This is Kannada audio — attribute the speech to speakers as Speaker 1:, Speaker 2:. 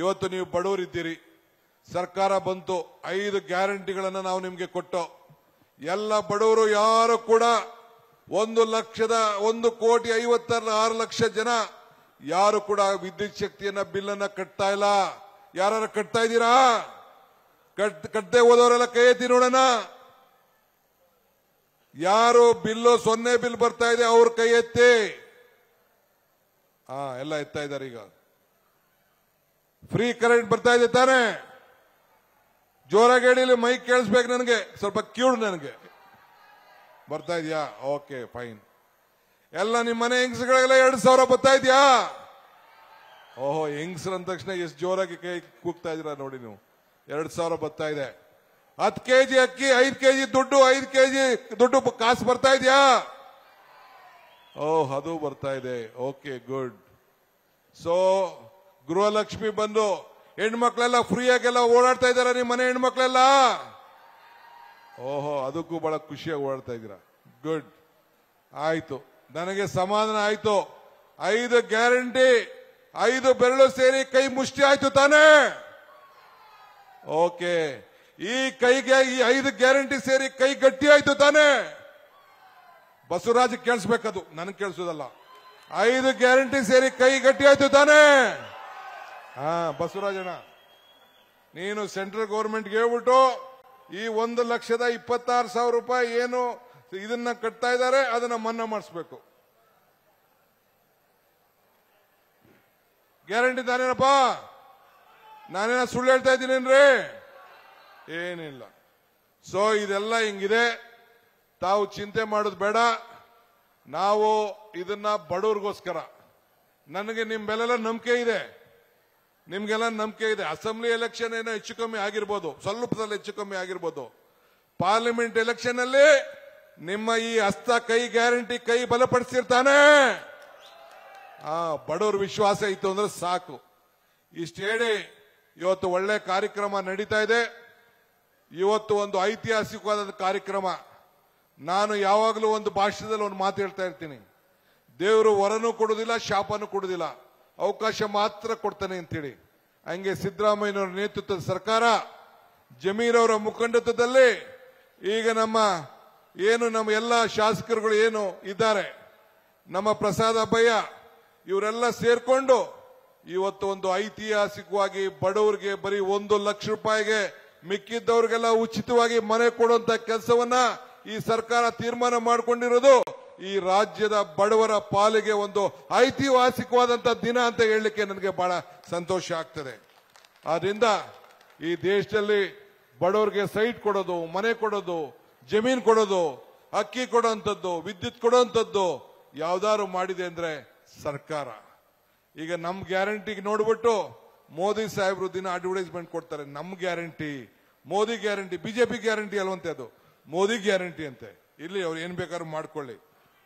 Speaker 1: ಇವತ್ತು ನೀವು ಬಡವರಿದ್ದೀರಿ ಸರ್ಕಾರ ಬಂತು ಐದು ಗ್ಯಾರಂಟಿಗಳನ್ನು ನಾವು ನಿಮಗೆ ಕೊಟ್ಟು ಎಲ್ಲ ಬಡವರು ಯಾರು ಕೂಡ ಒಂದು ಲಕ್ಷದ ಒಂದು ಕೋಟಿ ಐವತ್ತರ ಆರು ಲಕ್ಷ ಜನ ಯಾರು ಕೂಡ ವಿದ್ಯುತ್ ಶಕ್ತಿಯನ್ನ ಬಿಲ್ ಅನ್ನ ಕಟ್ತಾ ಇಲ್ಲ ಯಾರು ಕಟ್ತಾ ಇದ್ದೀರಾ ಕಟ್ಟದೆ ಹೋದವರೆಲ್ಲ ಕೈ ಎತ್ತಿ ನೋಡೋಣ ಯಾರು ಬಿಲ್ಲು ಸೊನ್ನೆ ಬಿಲ್ ಬರ್ತಾ ಇದೆ ಅವ್ರ ಕೈ ಎತ್ತಿ ಹಾ ಎಲ್ಲ ಎತ್ತಾ ಇದ್ದಾರೆ ಈಗ ಫ್ರೀ ಕರೆಂಟ್ ಬರ್ತಾ ಇದೆ ತಾನೆ ಹೇಳಿ ಮೈಕ್ ಕೇಳಿಸ್ಬೇಕು ನನಗೆ ಸ್ವಲ್ಪ ಕ್ಯೂಡ್ ನನಗೆ ಬರ್ತಾ ಇದೆಯಾ ಓಕೆ ಫೈನ್ ಎಲ್ಲ ನಿಮ್ಮ ಮನೆ ಹೆಂಗಸುಗಳೆಲ್ಲ ಎರಡು ಸಾವಿರ ಬರ್ತಾ ಇದೆಯಾ ಓಹೋ ಹೆಂಗಸರು ಅಂದ ತಕ್ಷಣ ಎಷ್ಟು ಜೋರಾಗಿ ಕೈ ಕೂಗ್ತಾ ಇದೀರಾ ನೋಡಿ ನೀವು ಎರಡು ಸಾವಿರ ಬರ್ತಾ ಇದೆ ಹತ್ತು ಕೆ ಜಿ ಅಕ್ಕಿ ಐದು ಕೆಜಿ ದುಡ್ಡು ಐದು ಕೆಜಿ ದುಡ್ಡು ಕಾಸು ಬರ್ತಾ ಇದೆಯಾ ಓಹ್ ಅದು ಬರ್ತಾ ಇದೆ ಓಕೆ ಗುಡ್ ಸೊ ಗೃಹಲಕ್ಷ್ಮಿ ಬಂದು ಹೆಣ್ಮಕ್ಳೆಲ್ಲ ಫ್ರೀಯಾಗೆಲ್ಲ ಓಡಾಡ್ತಾ ಇದ್ದಾರ ನಿಮ್ಮ ಮನೆ ಹೆಣ್ಮಕ್ಳೆಲ್ಲ ಓಹೋ ಅದಕ್ಕೂ ಬಹಳ ಖುಷಿಯಾಗಿ ಓಡಾಡ್ತಾ ಇದ್ದೀರಾ ಗುಡ್ ಆಯ್ತು ನನಗೆ ಸಮಾಧಾನ ಆಯ್ತು ಐದು ಗ್ಯಾರಂಟಿ ಐದು ಬೆರಳು ಸೇರಿ ಕೈ ಮುಷ್ಟಿ ಆಯ್ತು ತಾನೆ ಓಕೆ ಈ ಕೈಗೆ ಈ ಐದು ಗ್ಯಾರಂಟಿ ಸೇರಿ ಕೈ ಗಟ್ಟಿ ಆಯ್ತು ತಾನೆ ಬಸವರಾಜ್ ಕೇಳಿಸ್ಬೇಕದು ನನಗೆ ಕೇಳಿಸೋದಲ್ಲ ಐದು ಗ್ಯಾರಂಟಿ ಸೇರಿ ಕೈ ಗಟ್ಟಿ ಆಯ್ತು ತಾನೆ ಹಾ ಬಸವರಾಜಣ್ಣ ನೀನು ಸೆಂಟ್ರಲ್ ಗೌರ್ಮೆಂಟ್ಗೆ ಹೇಳ್ಬಿಟ್ಟು ಈ ಒಂದು ಲಕ್ಷದ ಇಪ್ಪತ್ತಾರು ಸಾವಿರ ರೂಪಾಯಿ ಏನು ಇದನ್ನ ಕಟ್ತಾ ಇದ್ದಾರೆ ಅದನ್ನ ಮನ್ನಾ ಮಾಡಿಸ್ಬೇಕು ಗ್ಯಾರಂಟಿ ತಾನೇನಪ್ಪ ನಾನೇನ ಸುಳ್ಳು ಹೇಳ್ತಾ ಇದ್ದೀನೇನ್ರಿ ಏನಿಲ್ಲ ಸೊ ಇದೆಲ್ಲ ಹಿಂಗಿದೆ ತಾವು ಚಿಂತೆ ಮಾಡೋದು ಬೇಡ ನಾವು ಇದನ್ನ ಬಡವ್ರಿಗೋಸ್ಕರ ನನಗೆ ಬೆಲೆಲ್ಲ ನಂಬಿಕೆ ಇದೆ ನಿಮ್ಗೆಲ್ಲ ನಂಬಿಕೆ ಇದೆ ಅಸೆಂಬ್ಲಿ ಎಲೆಕ್ಷನ್ ಏನೋ ಹೆಚ್ಚು ಕಮ್ಮಿ ಆಗಿರ್ಬೋದು ಸ್ವಲ್ಪದಲ್ಲಿ ಹೆಚ್ಚು ಕಮ್ಮಿ ಆಗಿರ್ಬೋದು ಪಾರ್ಲಿಮೆಂಟ್ ಎಲೆಕ್ಷನ್ ಅಲ್ಲಿ ನಿಮ್ಮ ಈ ಹಸ್ತ ಕೈ ಗ್ಯಾರಂಟಿ ಕೈ ಬಲಪಡಿಸಿರ್ತಾನೆ ಆ ಬಡವ್ರ ವಿಶ್ವಾಸ ಇತ್ತು ಅಂದ್ರೆ ಸಾಕು ಇಷ್ಟ ಹೇಳಿ ಇವತ್ತು ಒಳ್ಳೆ ಕಾರ್ಯಕ್ರಮ ನಡೀತಾ ಇದೆ ಇವತ್ತು ಒಂದು ಐತಿಹಾಸಿಕವಾದ ಕಾರ್ಯಕ್ರಮ ನಾನು ಯಾವಾಗಲೂ ಒಂದು ಭಾಷಣದಲ್ಲಿ ಒಂದು ಮಾತು ಹೇಳ್ತಾ ಇರ್ತೀನಿ ದೇವರು ವರನೂ ಕೊಡುವುದಿಲ್ಲ ಶಾಪನೂ ಕೊಡುವುದಿಲ್ಲ ಅವಕಾಶ ಮಾತ್ರ ಕೊಡ್ತಾನೆ ಅಂತೇಳಿ ಹಂಗೆ ಸಿದ್ದರಾಮಯ್ಯನವರ ನೇತೃತ್ವದ ಸರ್ಕಾರ ಜಮೀರ್ ಅವರ ಮುಖಂಡತ್ವದಲ್ಲಿ ಈಗ ನಮ್ಮ ಏನು ನಮ್ಮ ಎಲ್ಲ ಶಾಸಕರುಗಳು ಏನು ಇದ್ದಾರೆ ನಮ್ಮ ಪ್ರಸಾದ ಭಯ ಇವರೆಲ್ಲ ಸೇರ್ಕೊಂಡು ಇವತ್ತು ಒಂದು ಐತಿಹಾಸಿಕವಾಗಿ ಬಡವರಿಗೆ ಬರೀ ಒಂದು ಲಕ್ಷ ರೂಪಾಯಿಗೆ ಮಿಕ್ಕಿದ್ದವರಿಗೆಲ್ಲ ಉಚಿತವಾಗಿ ಮನೆ ಕೊಡುವಂತ ಕೆಲಸವನ್ನ ಈ ಸರ್ಕಾರ ತೀರ್ಮಾನ ಮಾಡಿಕೊಂಡಿರೋದು ಈ ರಾಜ್ಯದ ಬಡವರ ಪಾಲಿಗೆ ಒಂದು ಐತಿಹಾಸಿಕವಾದಂಥ ದಿನ ಅಂತ ಹೇಳಲಿಕ್ಕೆ ನನಗೆ ಬಹಳ ಸಂತೋಷ ಆಗ್ತದೆ ಆದ್ರಿಂದ ಈ ದೇಶದಲ್ಲಿ ಬಡವರಿಗೆ ಸೈಟ್ ಕೊಡೋದು ಮನೆ ಕೊಡೋದು ಜಮೀನು ಕೊಡೋದು ಅಕ್ಕಿ ಕೊಡೋಂಥದ್ದು ವಿದ್ಯುತ್ ಕೊಡೋಂಥದ್ದು ಯಾವ್ದಾರು ಮಾಡಿದೆ ಅಂದ್ರೆ ಸರ್ಕಾರ ಈಗ ನಮ್ ಗ್ಯಾರಂಟಿಗೆ ನೋಡ್ಬಿಟ್ಟು ಮೋದಿ ಸಾಹೇಬರು ದಿನ ಅಡ್ವರ್ಟೈಸ್ಮೆಂಟ್ ಕೊಡ್ತಾರೆ ನಮ್ guarantee Modi guarantee BJP guarantee ಅಲ್ವಂತೆ ಅದು ಮೋದಿ ಗ್ಯಾರಂಟಿ ಅಂತೆ ಇಲ್ಲಿ ಅವ್ರು ಏನ್ ಬೇಕಾದ್ರೂ ಮಾಡ್ಕೊಳ್ಳಿ